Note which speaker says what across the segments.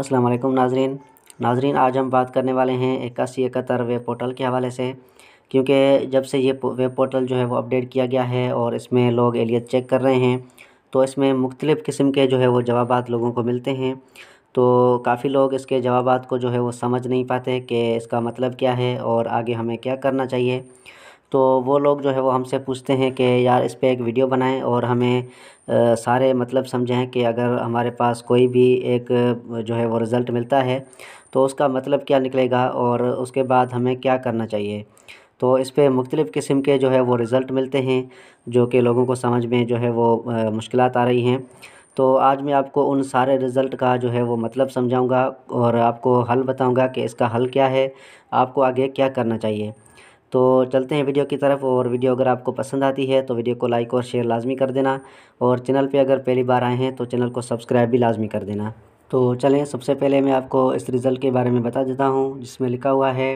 Speaker 1: अस्सलाम वालेकुम नाजरीन नाजरीन आज हम बात करने वाले हैं इक्यासी इकहत्तर वेब पोर्टल के हवाले से क्योंकि जब से ये वेब पोर्टल जो है वो अपडेट किया गया है और इसमें लोग एलियत चेक कर रहे हैं तो इसमें मुख्तलिफ़ किस्म के जो है वो जवाब लोगों को मिलते हैं तो काफ़ी लोग इसके जवाब को जो है वो समझ नहीं पाते कि इसका मतलब क्या है और आगे हमें क्या करना चाहिए तो वो लोग जो है वो हमसे पूछते हैं कि यार इस पर एक वीडियो बनाएँ और हमें सारे मतलब समझें कि अगर हमारे पास कोई भी एक जो है वो रिज़ल्ट मिलता है तो उसका मतलब क्या निकलेगा और उसके बाद हमें क्या करना चाहिए तो इस पर मुख्तलिफ़ किस्म के जो है वो रिज़ल्ट मिलते हैं जो कि लोगों को समझ में जो है वो मुश्किल आ रही हैं तो आज मैं आपको उन सारे रिज़ल्ट का जो है वो मतलब समझाऊंगा और आपको हल बताऊंगा कि इसका हल क्या है आपको आगे क्या करना चाहिए तो चलते हैं वीडियो की तरफ और वीडियो अगर आपको पसंद आती है तो वीडियो को लाइक और शेयर लाजमी कर देना और चैनल पे अगर पहली बार आए हैं तो चैनल को सब्सक्राइब भी लाजमी कर देना तो चलें सबसे पहले मैं आपको इस रिज़ल्ट के बारे में बता देता हूँ जिसमें लिखा हुआ है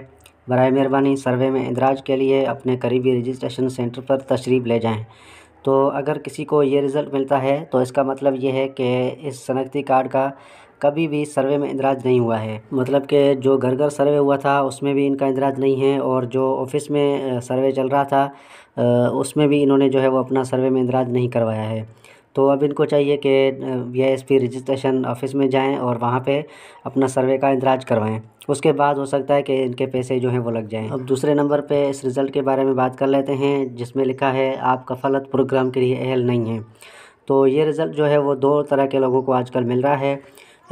Speaker 1: बर मेहरबानी सर्वे में इंदराज के लिए अपने करीबी रजिस्ट्रेशन सेंटर पर तशरीफ़ ले जाएँ तो अगर किसी को ये रिज़ल्ट मिलता है तो इसका मतलब ये है कि इस शनख्ती कार्ड का कभी भी सर्वे में इंदराज नहीं हुआ है मतलब कि जो घर घर सर्वे हुआ था उसमें भी इनका इंदराज नहीं है और जो ऑफिस में सर्वे चल रहा था उसमें भी इन्होंने जो है वो अपना सर्वे में इंदराज नहीं करवाया है तो अब इनको चाहिए कि V I S P registration office में जाएँ और वहाँ पे अपना सर्वे का इंदराज करवाएँ उसके बाद हो सकता है कि इनके पैसे जो हैं वो लग जाएँ अब दूसरे नंबर पे इस रिज़ल्ट के बारे में बात कर लेते हैं जिसमें लिखा है आप कफलत प्रोग्राम के लिए अहल नहीं हैं तो ये रिज़ल्ट जो है वो दो तरह के लोगों को आजकल मिल रहा है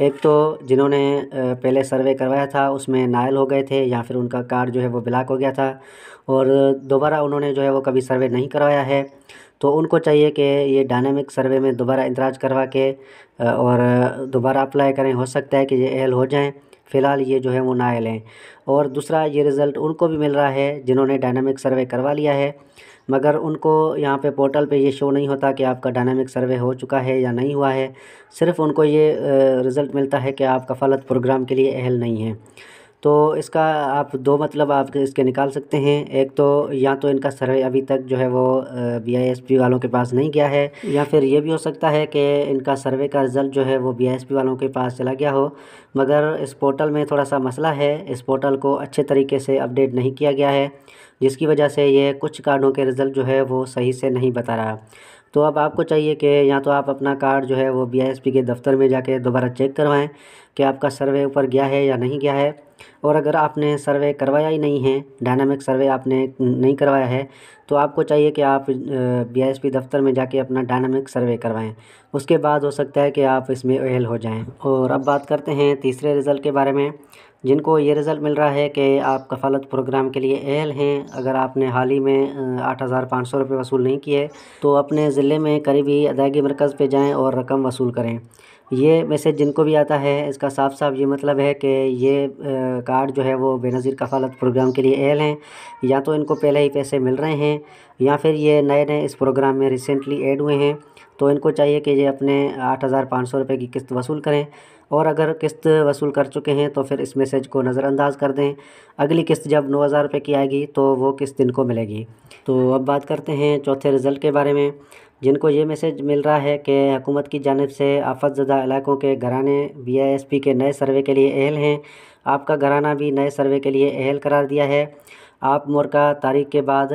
Speaker 1: एक तो जिन्होंने पहले सर्वे करवाया था उसमें नायल हो गए थे या फिर उनका कार्ड जो है वो ब्लाक हो गया था और दोबारा उन्होंने जो है वो कभी सर्वे नहीं करवाया है तो उनको चाहिए कि ये डायनामिक सर्वे में दोबारा इंदराज करवा के और दोबारा अप्लाई करें हो सकता है कि ये एल हो जाएं फ़िलहाल ये जो है वो ना लें और दूसरा ये रिज़ल्ट उनको भी मिल रहा है जिन्होंने डायनामिक सर्वे करवा लिया है मगर उनको यहाँ पे पोर्टल पे ये शो नहीं होता कि आपका डायनामिक सर्वे हो चुका है या नहीं हुआ है सिर्फ उनको ये रिज़ल्ट मिलता है कि आपका फलत प्रोग्राम के लिए अहल नहीं है तो इसका आप दो मतलब आप इसके निकाल सकते हैं एक तो या तो इनका सर्वे अभी तक जो है वो बी आई एस पी वालों के पास नहीं गया है या फिर ये भी हो सकता है कि इनका सर्वे का रिज़ल्ट जो है वो बी आई एस पी वालों के पास चला गया हो मगर इस पोर्टल में थोड़ा सा मसला है इस पोर्टल को अच्छे तरीके से अपडेट नहीं किया गया है जिसकी वजह से ये कुछ कार्डों के रिज़ल्ट जो है वो सही से नहीं बता रहा तो अब आपको चाहिए कि या तो आप अपना कार्ड जो है वो बी के दफ्तर में जाके दोबारा चेक करवाएं कि आपका सर्वे ऊपर गया है या नहीं गया है और अगर आपने सर्वे करवाया ही नहीं है डायनामिक सर्वे आपने नहीं करवाया है तो आपको चाहिए कि आप बी दफ्तर में जाके अपना डायनामिक सर्वे करवाएं उसके बाद हो सकता है कि आप इसमें अहल हो जाएं और अब बात करते हैं तीसरे रिज़ल्ट के बारे में जिनको ये रिज़ल्ट मिल रहा है कि आप कफ़ालत प्रोग्राम के लिए अहल हैं अगर आपने हाल ही में आठ हज़ार पाँच सौ रुपये वसूल नहीं किए तो अपने ज़िले में करीबी अदायगी मरकज़ पर जाएँ और रकम वसूल करें ये मैसेज जिनको भी आता है इसका साफ साफ ये मतलब है कि ये कार्ड जो है वो बेनज़ीर कफ़ालत प्रोग्राम के लिए अहल हैं या तो इनको पहले ही पैसे मिल रहे हैं या फिर ये नए नए इस प्रोग्राम में रिसेंटली ऐड हुए हैं तो इनको चाहिए कि ये अपने आठ हज़ार पाँच सौ रुपये की किस्त वसूल करें और अगर किस्त वसूल कर चुके हैं तो फिर इस मैसेज को नज़रअंदाज कर दें अगली किस्त जब नौ हज़ार रुपये की आएगी तो वो किस्त इनको मिलेगी तो अब बात करते हैं चौथे रिज़ल्ट के बारे में जिनको ये मैसेज मिल रहा है कि हुकूमत की जानब से आफत ज़दा इलाकों के घराने बी आई एस पी के नए सर्वे के लिए अहल हैं आपका घराना भी नए सर्वे के लिए अहल करार दिया है आप का तारीख के बाद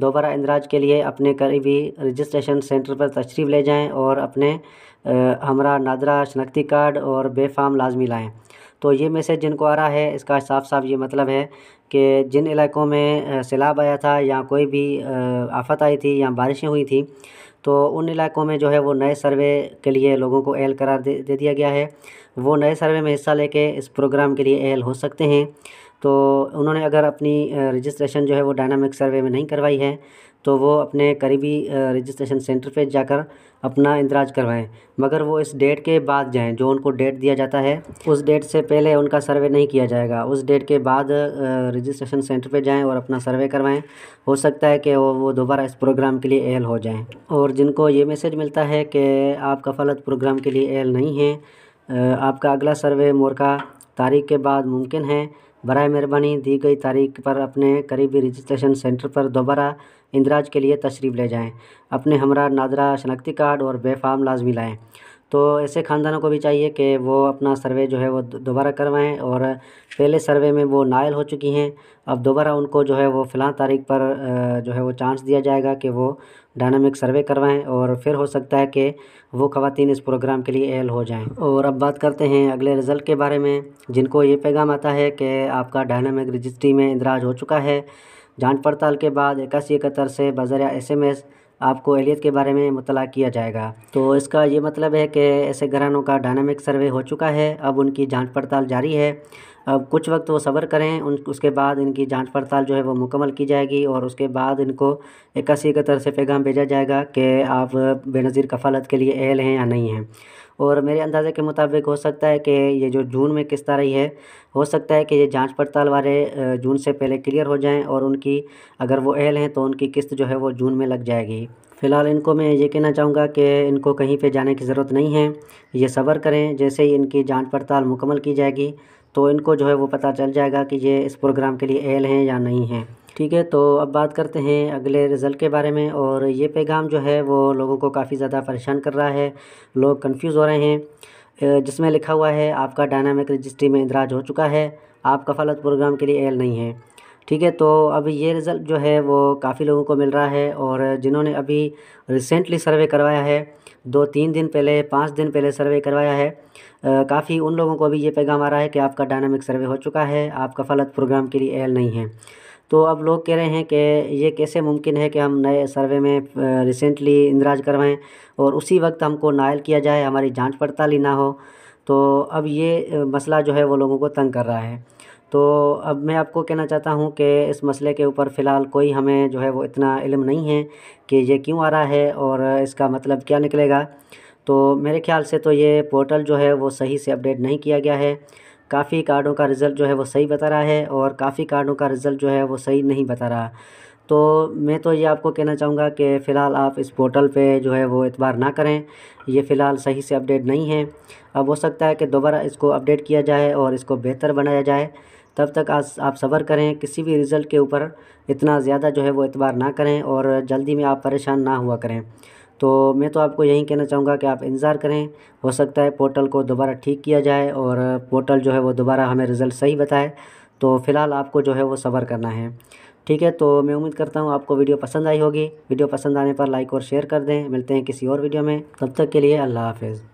Speaker 1: दोबारा इंदराज के लिए अपने करीबी रजिस्ट्रेशन सेंटर पर तशरीफ़ ले जाएँ और अपने हमरा नादरा शनाख्ती कार्ड और बेफाम लाजमी लाएँ तो ये मैसेज जिनको आ रहा है इसका साफ साफ ये मतलब है कि जिन इलाक़ों में सैलाब आया था या कोई भी आफ़त आई थी या बारिशें हुई थी तो उन इलाक़ों में जो है वो नए सर्वे के लिए लोगों को अहल करार दे, दे दिया गया है वो नए सर्वे में हिस्सा लेके इस प्रोग्राम के लिए अहल हो सकते हैं तो उन्होंने अगर अपनी रजिस्ट्रेशन जो है वो डायनामिक सर्वे में नहीं करवाई है तो वो अपने करीबी रजिस्ट्रेशन सेंटर पे जाकर अपना इंदराज करवाएं मगर वो इस डेट के बाद जाएं जो उनको डेट दिया जाता है उस डेट से पहले उनका सर्वे नहीं किया जाएगा उस डेट के बाद रजिस्ट्रेशन सेंटर पे जाएं और अपना सर्वे करवाएं हो सकता है कि वो वो दोबारा इस प्रोग्राम के लिए एल हो जाएं और जिनको ये मैसेज मिलता है कि आप कफालत प्रोग्राम के लिए एल नहीं हैं आपका अगला सर्वे मोरका तारीख के बाद मुमकिन है बरए मेहरबानी दी गई तारीख पर अपने करीबी रजिस्ट्रेशन सेंटर पर दोबारा इंदराज के लिए तशरीफ़ ले जाएँ अपने हमरा नादरा शनाख्ती कार्ड और बेफ़ाम लाजमी लाएँ तो ऐसे ख़ानदानों को भी चाहिए कि वो अपना सर्वे जो है वो दोबारा करवाएँ और पहले सर्वे में वो नायल हो चुकी हैं अब दोबारा उनको जो है वो फ़िलहाल तारीख़ पर जो है वो चांस दिया जाएगा कि वो डायनामिक सर्वे करवाएँ और फिर हो सकता है कि वो खातन इस प्रोग्राम के लिए एल हो जाएँ और अब बात करते हैं अगले रिज़ल्ट के बारे में जिनको ये पैगाम आता है कि आपका डायनामिक रजिस्ट्री में इंदराज हो चुका है जाँच पड़ताल के बाद इक्यासी इकहत्तर से बज़रिया एस आपको एलियत के बारे में मुतला किया जाएगा तो इसका ये मतलब है कि ऐसे घरानों का डायनामिक सर्वे हो चुका है अब उनकी जांच पड़ताल जारी है अब कुछ वक्त वो सब्र करें उन उसके बाद इनकी जांच पड़ताल जो है वो मुकम्मल की जाएगी और उसके बाद इनको के तरफ से पैगाम भेजा जाएगा कि आप बेनज़ीर कफालत के लिए अहल हैं या नहीं हैं और मेरे अंदाज़े के मुताबिक हो सकता है कि ये जो जून में किस्त आ रही है हो सकता है कि ये जाँच पड़ताल वाले जून से पहले क्लियर हो जाएँ और उनकी अगर वो अहल हैं तो उनकी किस्त जो है वो जून में लग जाएगी फ़िलहाल इनको मैं ये कहना चाहूँगा कि इनको कहीं पर जाने की ज़रूरत नहीं है ये सब्र करें जैसे ही इनकी जाँच पड़ताल मुकमल की जाएगी तो इनको जो है वो पता चल जाएगा कि ये इस प्रोग्राम के लिए अहल हैं या नहीं हैं ठीक है तो अब बात करते हैं अगले रिज़ल्ट के बारे में और ये पैगाम जो है वो लोगों को काफ़ी ज़्यादा परेशान कर रहा है लोग कंफ्यूज हो रहे हैं जिसमें लिखा हुआ है आपका डायनामिक रजिस्ट्री में इंदराज हो चुका है आप कफालत प्रोग्राम के लिए एल नहीं है ठीक है तो अब ये रिज़ल्ट जो है वो काफ़ी लोगों को मिल रहा है और जिन्होंने अभी रिसेंटली सर्वे करवाया है दो तीन दिन पहले पाँच दिन पहले सर्वे करवाया है काफ़ी उन लोगों को अभी ये पैगाम आ रहा है कि आपका डायनामिक सर्वे हो चुका है आप कफालत प्रोग्राम के लिए एल नहीं है तो अब लोग कह रहे हैं कि ये कैसे मुमकिन है कि हम नए सर्वे में रिसेंटली इंदराज करवाएँ और उसी वक्त हमको नायल किया जाए हमारी जाँच पड़ताल ही ना हो तो अब ये मसला जो है वो लोगों को तंग कर रहा है तो अब मैं आपको कहना चाहता हूँ कि इस मसले के ऊपर फ़िलहाल कोई हमें जो है वो इतना इल्म नहीं है कि ये क्यों आ रहा है और इसका मतलब क्या निकलेगा तो मेरे ख्याल से तो ये पोर्टल जो है वो सही से अपडेट नहीं किया गया है काफ़ी कार्डों का रिज़ल्ट जो है वो सही बता रहा है और काफ़ी कार्डों का रिज़ल्ट जो है वो सही नहीं बता रहा तो मैं तो ये आपको कहना चाहूँगा कि फ़िलहाल आप इस पोर्टल पे जो है वो एतबार ना करें ये फ़िलहाल सही से अपडेट नहीं है अब हो सकता है कि दोबारा इसको अपडेट किया जाए और इसको बेहतर बनाया जाए तब तक आज आप सब्र करें किसी भी रिज़ल्ट के ऊपर इतना ज़्यादा जो है वो एतबार ना करें और जल्दी में आप परेशान ना हुआ करें तो मैं तो आपको यही कहना चाहूँगा कि आप इंतज़ार करें हो सकता है पोर्टल को दोबारा ठीक किया जाए और पोर्टल जो है वो दोबारा हमें रिज़ल्ट सही बताए तो फ़िलहाल आपको जो है वो सबर करना है ठीक है तो मैं उम्मीद करता हूँ आपको वीडियो पसंद आई होगी वीडियो पसंद आने पर लाइक और शेयर कर दें मिलते हैं किसी और वीडियो में तब तक के लिए अल्लाह हाफिज़